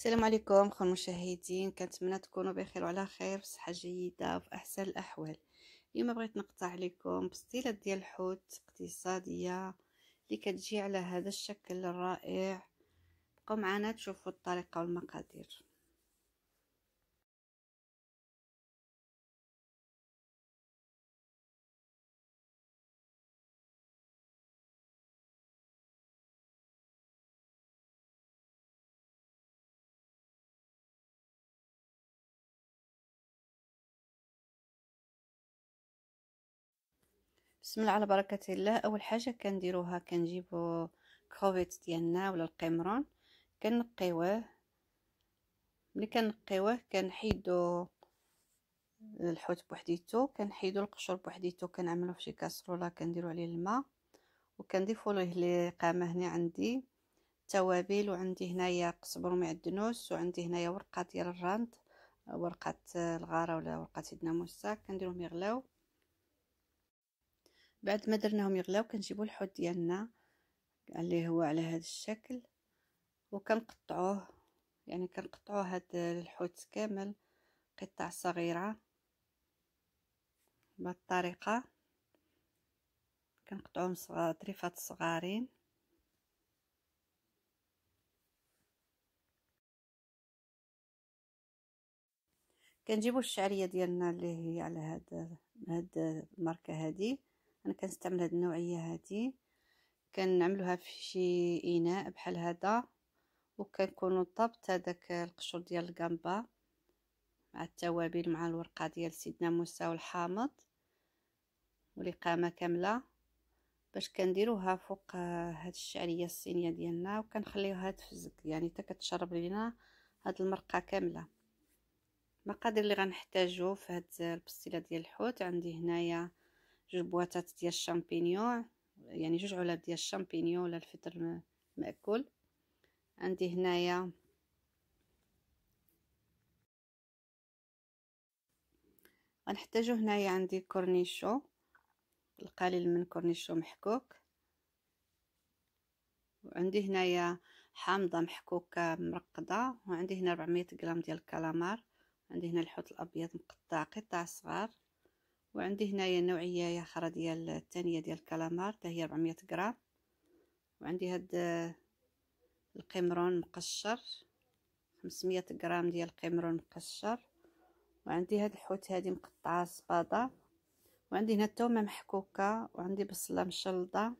السلام عليكم خو المشاهدين كنتمنى تكونوا بخير وعلى خير بصحه جيده وفي احسن الاحوال اليوم بغيت نقطع عليكم بسطيلات ديال الحوت اقتصاديه اللي كتجي على هذا الشكل الرائع بقوا معنا تشوفوا الطريقه والمقادير بسم الله على بركه الله اول حاجه كنديروها كنجيبو كروفيت ديالنا ولا القمران كنقيوه ملي كنقيوه كنحيدو الحوت بوحديتو كنحيدو القشور بوحديتو كنعملو فشي كاسروله كنديرو عليه الماء وكنضيفو ليه القامه هنا عندي توابل وعندي هنايا قزبر ومعدنوس وعندي هنايا ورقه ديال الرند ورقه الغاره ولا ورقه سيدنا موسى كنديرهم يغلاو بعد ما درناهم يغلاو كنجيبو الحوت ديالنا اللي هو على هذا الشكل وكنقطعوه يعني كنقطعو هاد الحوت كامل قطع صغيره بهاد الطريقه كنقطعوهم صغار طريفات صغارين كنجيبو الشعريه ديالنا اللي هي على هاد هاد الماركه هذه انا كنستعمل هاد النوعيه هادي كنعملوها في شي اناء بحال هذا وكنكونوا طابت هذاك القشور ديال الكامبا مع التوابل مع الورقه ديال سيدنا موسى والحامض والقامه كامله باش كنديروها فوق آه، هاد الشعريه الصينيه ديالنا وكنخليوها تفزك يعني حتى كتشرب لينا هاد المرقه كامله المقادير اللي غنحتاجو في هاد البصيله ديال الحوت عندي هنايا جوج بواطات ديال الشامبينيون يعني جوج علب ديال الشامبينيون ولا الفطر مأكول عندي هنايا غنحتاجو هنايا عندي كورنيشو القليل من كورنيشو محكوك وعندي هنايا حامضه محكوكه مرقده وعندي هنا 400 غرام ديال الكالامار عندي هنا الحوت الابيض مقطع قطع صغار وعندي هنايا النوعيه يا خرا ديال الثانيه ديال الكالامار حتى هي 400 غرام وعندي هاد القمرون مقشر 500 غرام ديال القمرون مقشر وعندي هاد الحوت هادي مقطعه صباطه وعندي هنا التومه محكوكه وعندي بصله مشلضه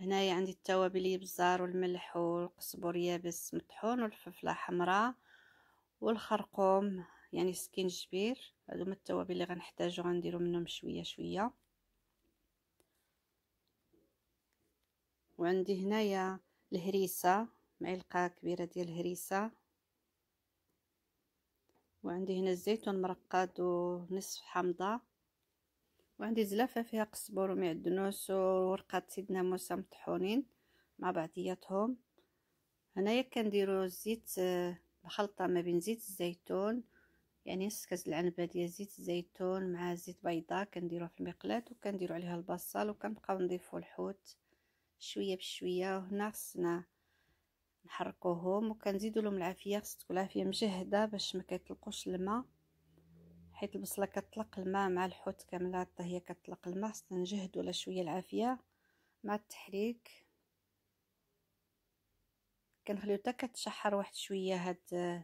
هنايا عندي التوابل يبزار والملح والقزبر يابس مطحون والفلفله حمراء والخرقوم يعني سكينجبير هادو هما التوابل اللي غنحتاجو غنديرو منهم شويه شويه وعندي هنايا الهريسه معلقه كبيره ديال الهريسه وعندي هنا الزيتون مرقد ونصف حامضه وعندي زلافه فيها قزبر ومعدنوس وورقه سيدنا موسى مطحونين مع بعضياتهم هنايا كنديروا الزيت الخلطه آه، ما بين زيت الزيتون يعني نص كاس العنبه ديال زيت الزيتون مع زيت بيضاء كنديروه في المقلاة وكنديرو عليها البصل وكنبقاو نضيفو الحوت شويه بشويه وهنا خصنا نحركوهم وكنزيدوا لهم العافيه خص تكون العافيه مجهده باش ما كيطلقوش الماء حيت البصله كطلق الماء مع الحوت كامله هي كطلق الماء خصنا نجهدو لها شويه العافيه مع التحريك كنخليو حتى كتشحر واحد شويه هاد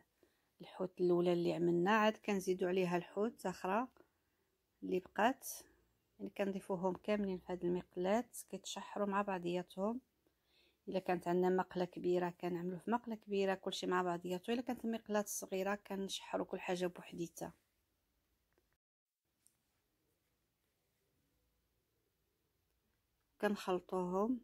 الحوت الاولى اللي عملنا عاد كنزيدو عليها الحوت اخرى اللي بقات يعني كنضيفوهم كاملين في هذه المقلات كيتشحروا مع بعضياتهم الا كانت عندنا مقله كبيره كنعملو في مقله كبيره كلشي مع بعضياته الا كانت المقلات صغيره كنشحروا كل حاجه بوحديتها كنخلطوهم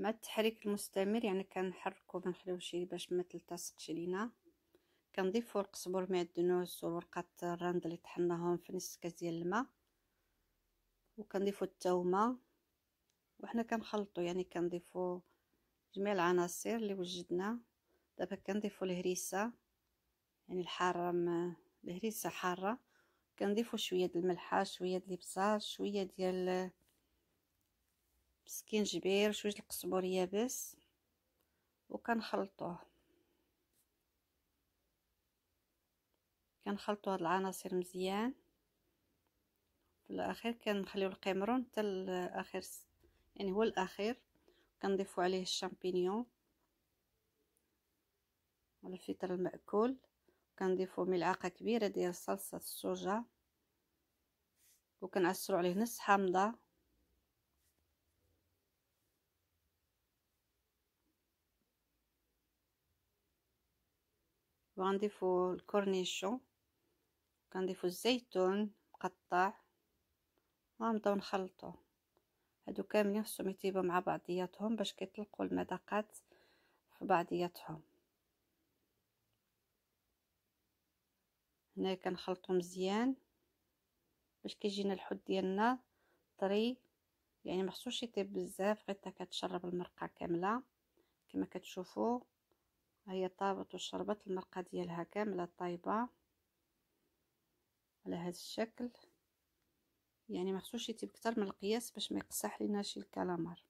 مع التحريك المستمر يعني كنحركو بنخليو شي باش ما تلتصقش لينا كنضيفو القزبر مع الدنوس والورقات الرند اللي طحناهم في نص كاس ديال الماء وكنضيفو التومه وحنا كنخلطو يعني كنضيفو جميع العناصر اللي وجدنا دابا كنضيفو الهريسه يعني الحاره ما الهريسه حاره كنضيفو شويه د الملحه شويه د الابصار شويه ديال السكينجبير شويه القزبر يابس وكنخلطوه كنخلطوا هاد العناصر مزيان في الاخير كنخليو القمرون حتى الاخر يعني هو الاخير كنضيفوا عليه الشامبينيون والفطر المأكول كنضيفوا ملعقه كبيره ديال صلصه السوجا وكنعصروا عليه نص حامضه وغنضيفو الكورنيشون كنضيفو الزيتون مقطع وغنبداو نعم، نخلطو هادو كاملين خصهم يطيبو مع بعضياتهم باش كيطلقو المذاقات في بعضياتهم هنايا كنخلطو مزيان باش كيجينا الحوت ديالنا طري يعني مخصوش يطيب بزاف غير تا كتشرب المرقه كامله كما كتشوفوا هي طابت وشربت المرقه ديالها كامله طايبه على هذا الشكل يعني ما خصوش يتيب كتر من القياس باش ما يقصح ليناش الكلامار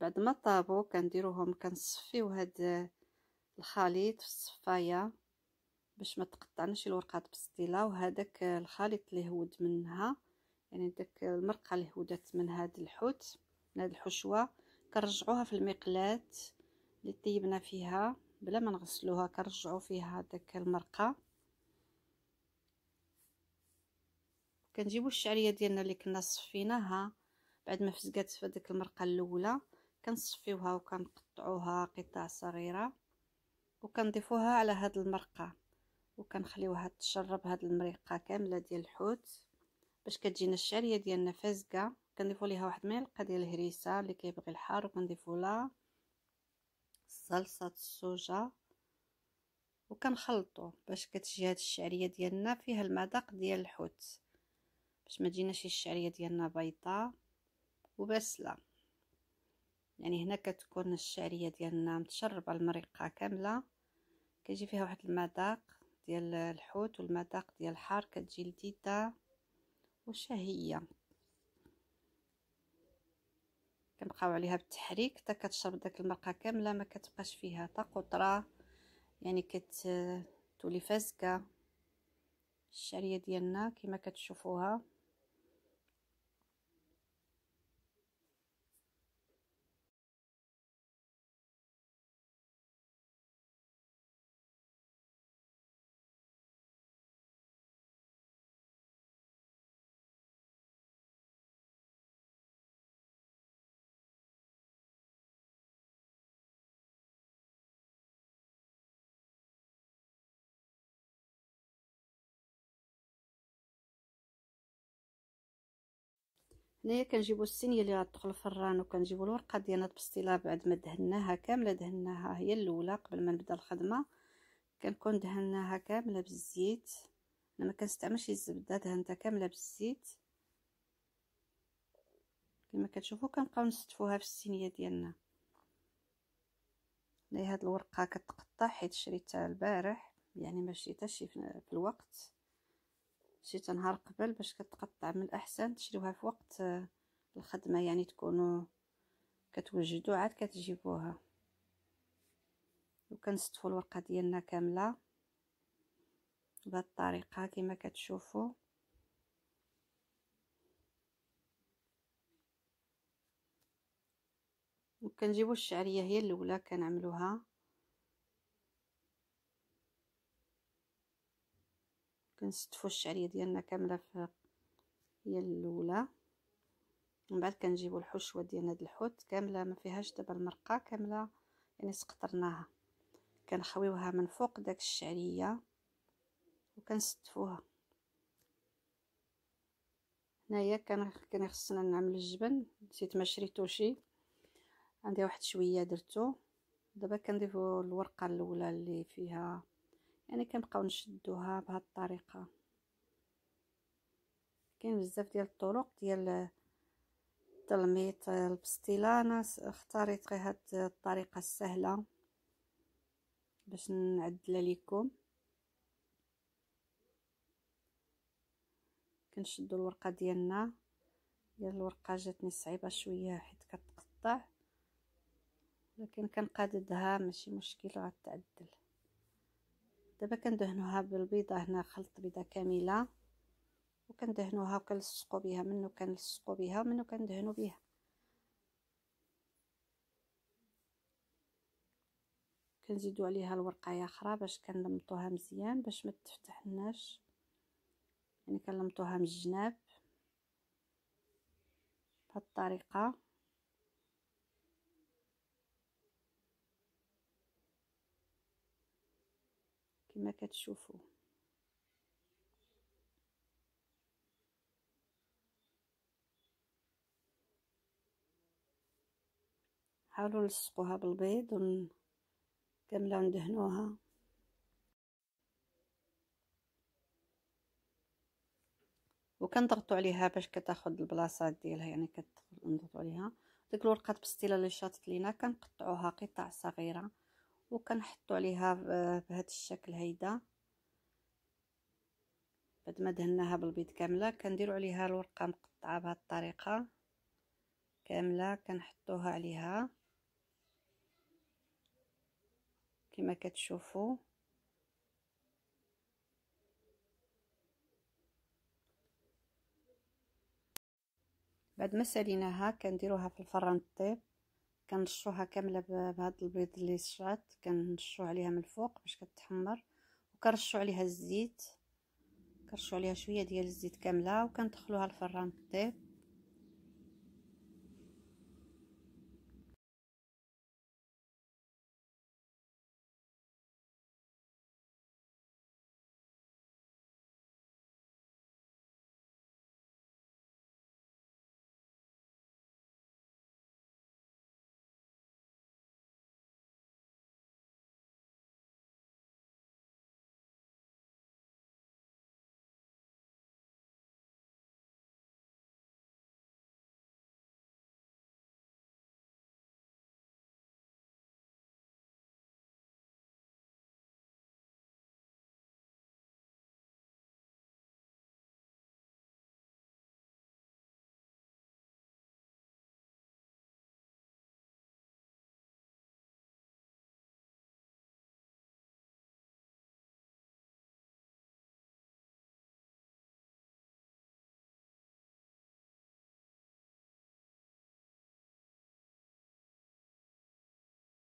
بعد ما طابوا كنديروهم كنصفيو هاد الخليط في الصفايه باش ما تقطعناش الورقات بالسطيله وهذاك الخليط اللي هود منها يعني داك المرقه اللي هودت من هاد الحوت من هاد الحشوه كنرجعوها في المقلاه اللي طيبنا فيها بلا ما نغسلوها كنرجعو فيها داك المرقه كنجيبو الشعريه ديالنا اللي كنا صفيناها بعد ما فزقات في داك المرقه الاولى كنصفيوها وكنقطعوها قطع صغيره وكنضيفوها على هاد المرقه وكنخليوها تشرب هاد المريقه كامله ديال الحوت باش كتجينا الشعريه ديالنا فازقه كنضيفو ليها واحد معلقه ديال الهريسه اللي كيبغي الحار وكنضيفو لها صلصه السوجه وكنخلطو باش كتجي هاد الشعريه ديالنا فيها المذاق ديال الحوت باش ما تجيناش الشعريه ديالنا بيضاء وبسله يعني هنا كتكون الشعريه ديالنا متشربه المريقه كامله كيجي فيها واحد المذاق ديال الحوت والمذاق ديال الحار كتجي لذيذه وشهيه كنبقاو عليها بالتحريك حتى كتشرب داك المرقه كامله ما كتبقاش فيها حتى قطره يعني كتولي فازكه الشعريه ديالنا كما كتشوفوها هنايا كنجيبو السينيه اللي غتدخل الفران وكنجيبو الورقه ديالنا البسطيله بعد ما دهناها كامله دهناها هي الاولى قبل ما نبدا الخدمه كنكون دهناها كامله بالزيت انا ما كنستعملش الزبده دهنتها كامله بالزيت كما كتشوفوا كنبقاو نستفوها في السينيه ديالنا هنايا هاد الورقه كتقطع حيت شريتها البارح يعني ما شريتهاش في الوقت شريتها نهار قبل باش كتقطع من الاحسن تشريوها في وقت آه، الخدمه يعني تكونوا كتوجدوا عاد كتجيبوها وكنستفوا الورقه ديالنا كامله بهذه الطريقه كما كتشوفوا وكنجيبوا الشعريه هي الاولى كنعملوها كنستفو الشعريه ديالنا كامله في هي الاولى من بعد كنجيبو الحشوه ديال هاد الحوت كامله ما فيهاش دابا المرقه كامله يعني سقطرناها كنخويوها من فوق داك الشعريه وكنستفوها هنايا كان كان خصنا نعمل الجبن نسيت ما شريتوشي عندي واحد شويه درتو دابا كنضيفو الورقه الاولى اللي فيها يعني كنبقاو نشدوها بهاد الطريقه كاين بزاف ديال الطرق ديال تلميط البستيله انا اختاريت غير هاد الطريقه السهله باش نعدلها لكم كنشدو الورقه ديالنا ديال الورقه جاتني صعيبه شويه حيت كتقطع لكن كنقاددها ماشي مشكل غتعدل دابا كندهنوها بالبيضه هنا خلط بيضه كامله وكندهنوها وكنلصقوا بها منو كنلصقوا بها ومنو كندهنوا بها كنزيدو عليها الورقايه اخرى باش كنلمطوها مزيان باش ما تفتحناش يعني كنلمطوها من الجناب بهذه الطريقه كما كتشوفوا حاولوا نلصقوها بالبيض ون... كامله وكنضغطوا عليها باش كتاخد البلاصه ديالها يعني كنضغطوا عليها ديك الورقه البستيله اللي شاطت لينا كنقطعوها قطع صغيره وكنحطو عليها بهذا الشكل هيدا بعد ما دهناها بالبيض كامله كنديرو عليها الورقه مقطعه بهذه الطريقه كامله كنحطوها عليها كما كتشوفوا بعد ما سليناها كنديروها في الفرن الطيب كنرشوها كامله بهذا البيض اللي شرعت كنرشو عليها من الفوق باش كتحمر وكنرشو عليها الزيت كنرشو عليها شويه ديال الزيت كامله وكندخلوها الفران طيب